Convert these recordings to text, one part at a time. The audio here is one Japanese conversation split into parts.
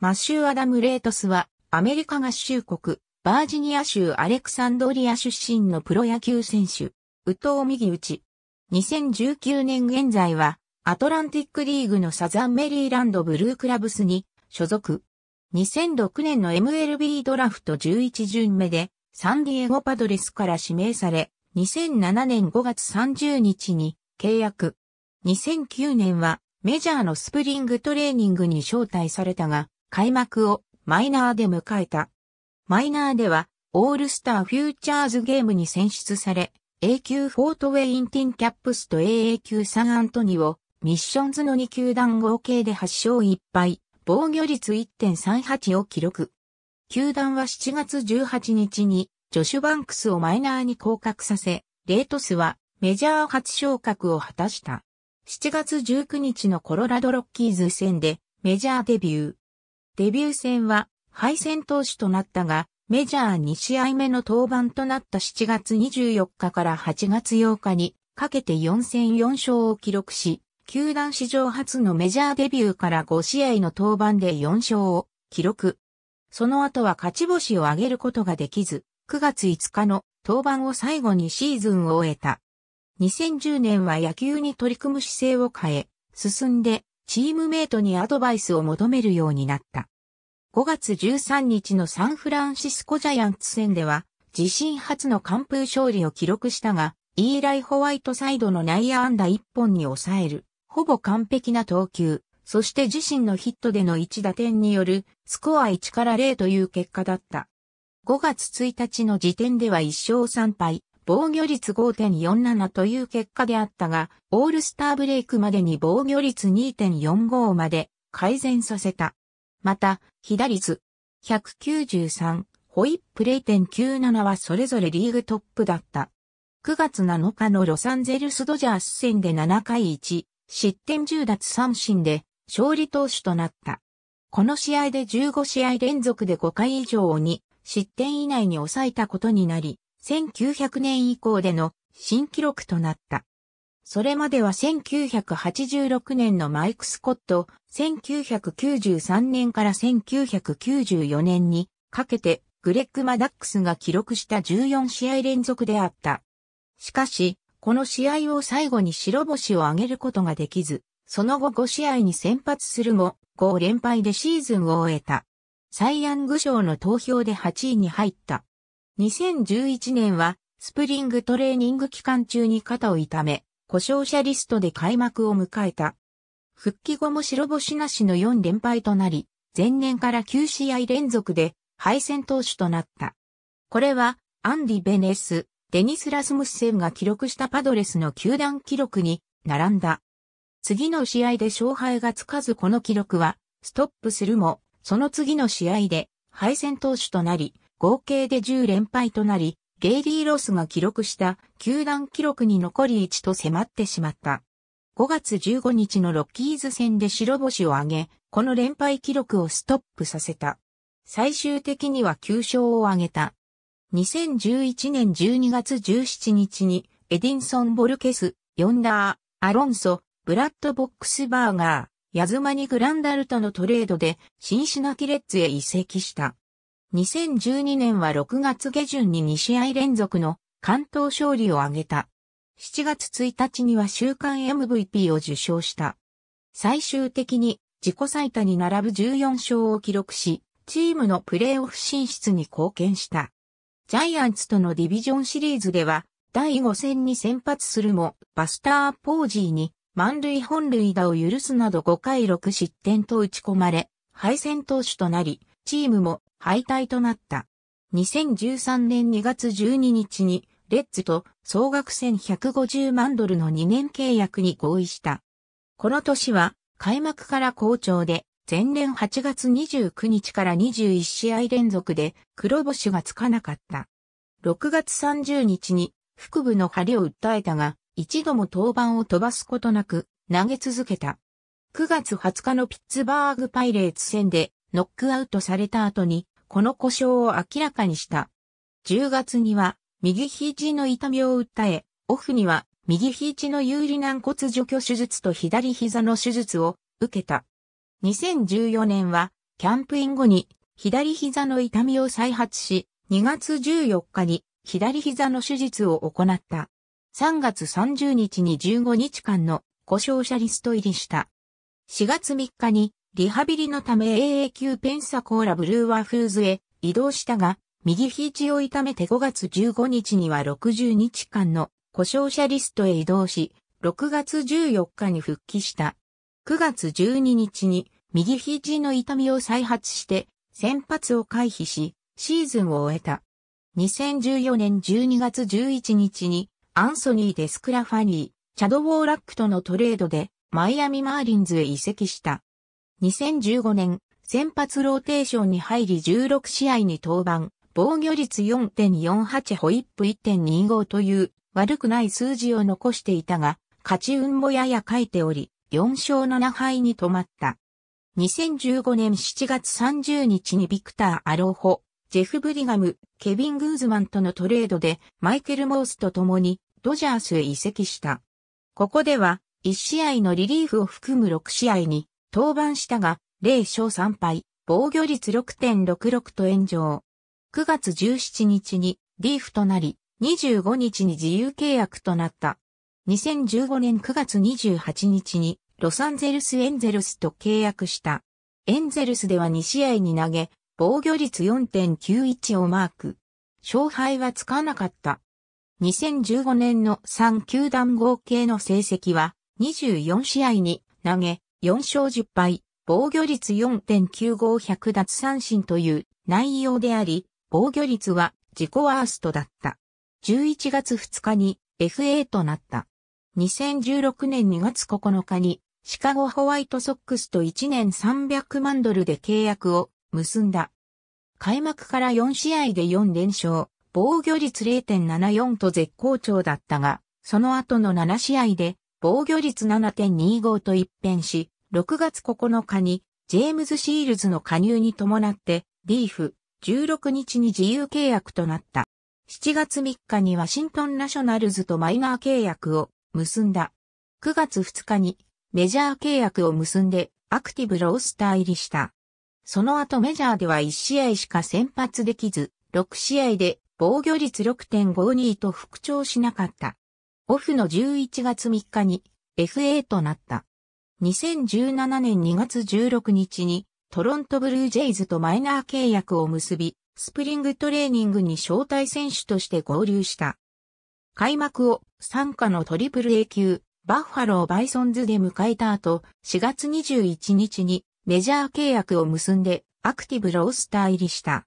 マッシュー・アダム・レートスは、アメリカ合衆国、バージニア州アレクサンドリア出身のプロ野球選手、ウウ・ミ右打ち。2019年現在は、アトランティックリーグのサザンメリーランドブルークラブスに所属。2006年の MLB ドラフト11巡目で、サンディエゴパドレスから指名され、2007年5月30日に契約。2009年はメジャーのスプリングトレーニングに招待されたが、開幕をマイナーで迎えた。マイナーでは、オールスターフューチャーズゲームに選出され、A 級フォートウェインティンキャップスと AA 級サンアントニオ、ミッションズの2球団合計で8勝1敗、防御率1.38を記録。球団は7月18日に、ジョシュバンクスをマイナーに降格させ、レートスはメジャー初昇格を果たした。7月19日のコロラドロッキーズ戦でメジャーデビュー。デビュー戦は敗戦投手となったが、メジャー2試合目の登板となった7月24日から8月8日にかけて4戦4勝を記録し、球団史上初のメジャーデビューから5試合の登板で4勝を記録。その後は勝ち星を挙げることができず、9月5日の登板を最後にシーズンを終えた。2010年は野球に取り組む姿勢を変え、進んでチームメイトにアドバイスを求めるようになった。5月13日のサンフランシスコジャイアンツ戦では、自身初の完封勝利を記録したが、イーライ・ホワイトサイドの内野安打1本に抑える、ほぼ完璧な投球、そして自身のヒットでの1打点による、スコア1から0という結果だった。5月1日の時点では1勝3敗、防御率5.47という結果であったが、オールスターブレイクまでに防御率2.45まで改善させた。また、被打率193、ホイップ0.97はそれぞれリーグトップだった。9月7日のロサンゼルスドジャース戦で7回1、失点10奪三振で勝利投手となった。この試合で15試合連続で5回以上に失点以内に抑えたことになり、1900年以降での新記録となった。それまでは1986年のマイク・スコット、1993年から1994年にかけてグレッグ・マダックスが記録した14試合連続であった。しかし、この試合を最後に白星を挙げることができず、その後5試合に先発するも、5連敗でシーズンを終えた。サイ・ヤング賞の投票で8位に入った。2011年は、スプリングトレーニング期間中に肩を痛め、故障者リストで開幕を迎えた。復帰後も白星なしの4連敗となり、前年から9試合連続で敗戦投手となった。これは、アンディ・ベネス、デニス・ラスムスセンが記録したパドレスの球団記録に並んだ。次の試合で勝敗がつかずこの記録は、ストップするも、その次の試合で敗戦投手となり、合計で10連敗となり、ゲイリー・ロスが記録した球団記録に残り1と迫ってしまった。5月15日のロッキーズ戦で白星を挙げ、この連敗記録をストップさせた。最終的には9勝を挙げた。2011年12月17日に、エディンソン・ボルケス、ヨンダー、アロンソ、ブラッド・ボックス・バーガー、ヤズマニ・グランダルトのトレードで、シンシナティレッツへ移籍した。2012年は6月下旬に2試合連続の関東勝利を挙げた。7月1日には週間 MVP を受賞した。最終的に自己最多に並ぶ14勝を記録し、チームのプレーオフ進出に貢献した。ジャイアンツとのディビジョンシリーズでは、第5戦に先発するも、バスター・ポージーに満塁本塁打を許すなど5回6失点と打ち込まれ、敗戦投手となり、チームも敗退となった。2013年2月12日に、レッズと総額1150万ドルの2年契約に合意した。この年は、開幕から好調で、前年8月29日から21試合連続で黒星がつかなかった。6月30日に腹部の張りを訴えたが、一度も登板を飛ばすことなく投げ続けた。9月20日のピッツバーグパイレーツ戦でノックアウトされた後にこの故障を明らかにした。10月には、右肘の痛みを訴え、オフには、右肘の有利軟骨除去手術と左膝の手術を受けた。2014年は、キャンプイン後に、左膝の痛みを再発し、2月14日に、左膝の手術を行った。3月30日に15日間の故障者リスト入りした。4月3日にリハビリのため a a 級ペンサコーラブルーワフーズへ移動したが、右肘を痛めて5月15日には60日間の故障者リストへ移動し、6月14日に復帰した。9月12日に右肘の痛みを再発して先発を回避し、シーズンを終えた。2014年12月11日にアンソニー・デスクラファニー、チャド・ウォーラックとのトレードでマイアミ・マーリンズへ移籍した。2015年、先発ローテーションに入り16試合に登板、防御率4.48ホイップ1.25という悪くない数字を残していたが、勝ち運もやや書いており、4勝7敗に止まった。2015年7月30日にビクター・アローホ、ジェフ・ブリガム、ケビン・グーズマンとのトレードでマイケル・モースと共にドジャースへ移籍した。ここでは1試合のリリーフを含む6試合に登板したが、0勝3敗、防御率6.66と炎上。9月17日にリーフとなり、25日に自由契約となった。2015年9月28日にロサンゼルスエンゼルスと契約した。エンゼルスでは2試合に投げ、防御率4.91をマーク。勝敗はつかなかった。2015年の3球団合計の成績は24試合に投げ、4勝10敗、防御率4.95100奪三振という内容であり、防御率は自己ワーストだった。11月2日に FA となった。2016年2月9日にシカゴホワイトソックスと1年300万ドルで契約を結んだ。開幕から4試合で4連勝、防御率0.74と絶好調だったが、その後の7試合で防御率7.25と一変し、6月9日に、ジェームズ・シールズの加入に伴って、リーフ、16日に自由契約となった。7月3日にワシントン・ナショナルズとマイナー契約を結んだ。9月2日にメジャー契約を結んでアクティブロースター入りした。その後メジャーでは1試合しか先発できず、6試合で防御率6.52と復調しなかった。オフの11月3日に FA となった。2017年2月16日にトロントブルージェイズとマイナー契約を結び、スプリングトレーニングに招待選手として合流した。開幕を参加のトリプル A 級、バッファローバイソンズで迎えた後、4月21日にメジャー契約を結んでアクティブロースター入りした。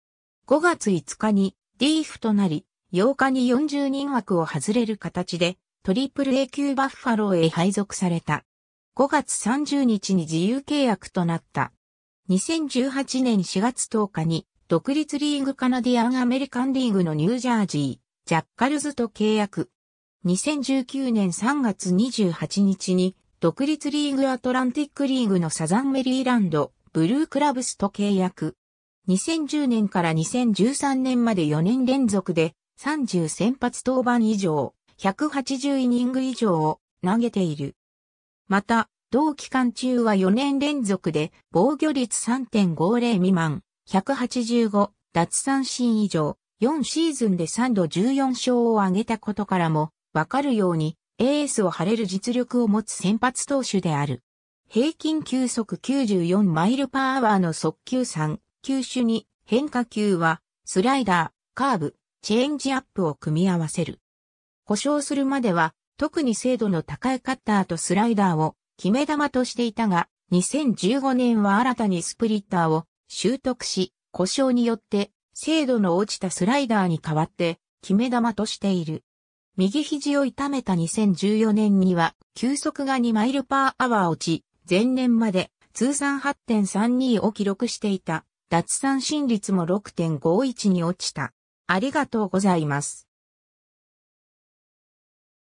5月5日にーフとなり、8日に40人枠を外れる形でトリプル A 級バッファローへ配属された。5月30日に自由契約となった。2018年4月10日に独立リーグカナディアンアメリカンリーグのニュージャージー、ジャッカルズと契約。2019年3月28日に独立リーグアトランティックリーグのサザンメリーランド、ブルークラブスと契約。2010年から2013年まで4年連続で30先発登板以上、180イニング以上を投げている。また、同期間中は4年連続で防御率3.50未満、185、奪三振以上、4シーズンで3度14勝を挙げたことからも、わかるように、エースを張れる実力を持つ先発投手である。平均球速94マイルパーアワーの速球3、球種に変化球は、スライダー、カーブ、チェンジアップを組み合わせる。故障するまでは、特に精度の高いカッターとスライダーを決め球としていたが、2015年は新たにスプリッターを習得し、故障によって精度の落ちたスライダーに代わって決め球としている。右肘を痛めた2014年には、球速が2マイルパーアワー落ち、前年まで通算8.32を記録していた、脱三振率も6.51に落ちた。ありがとうございます。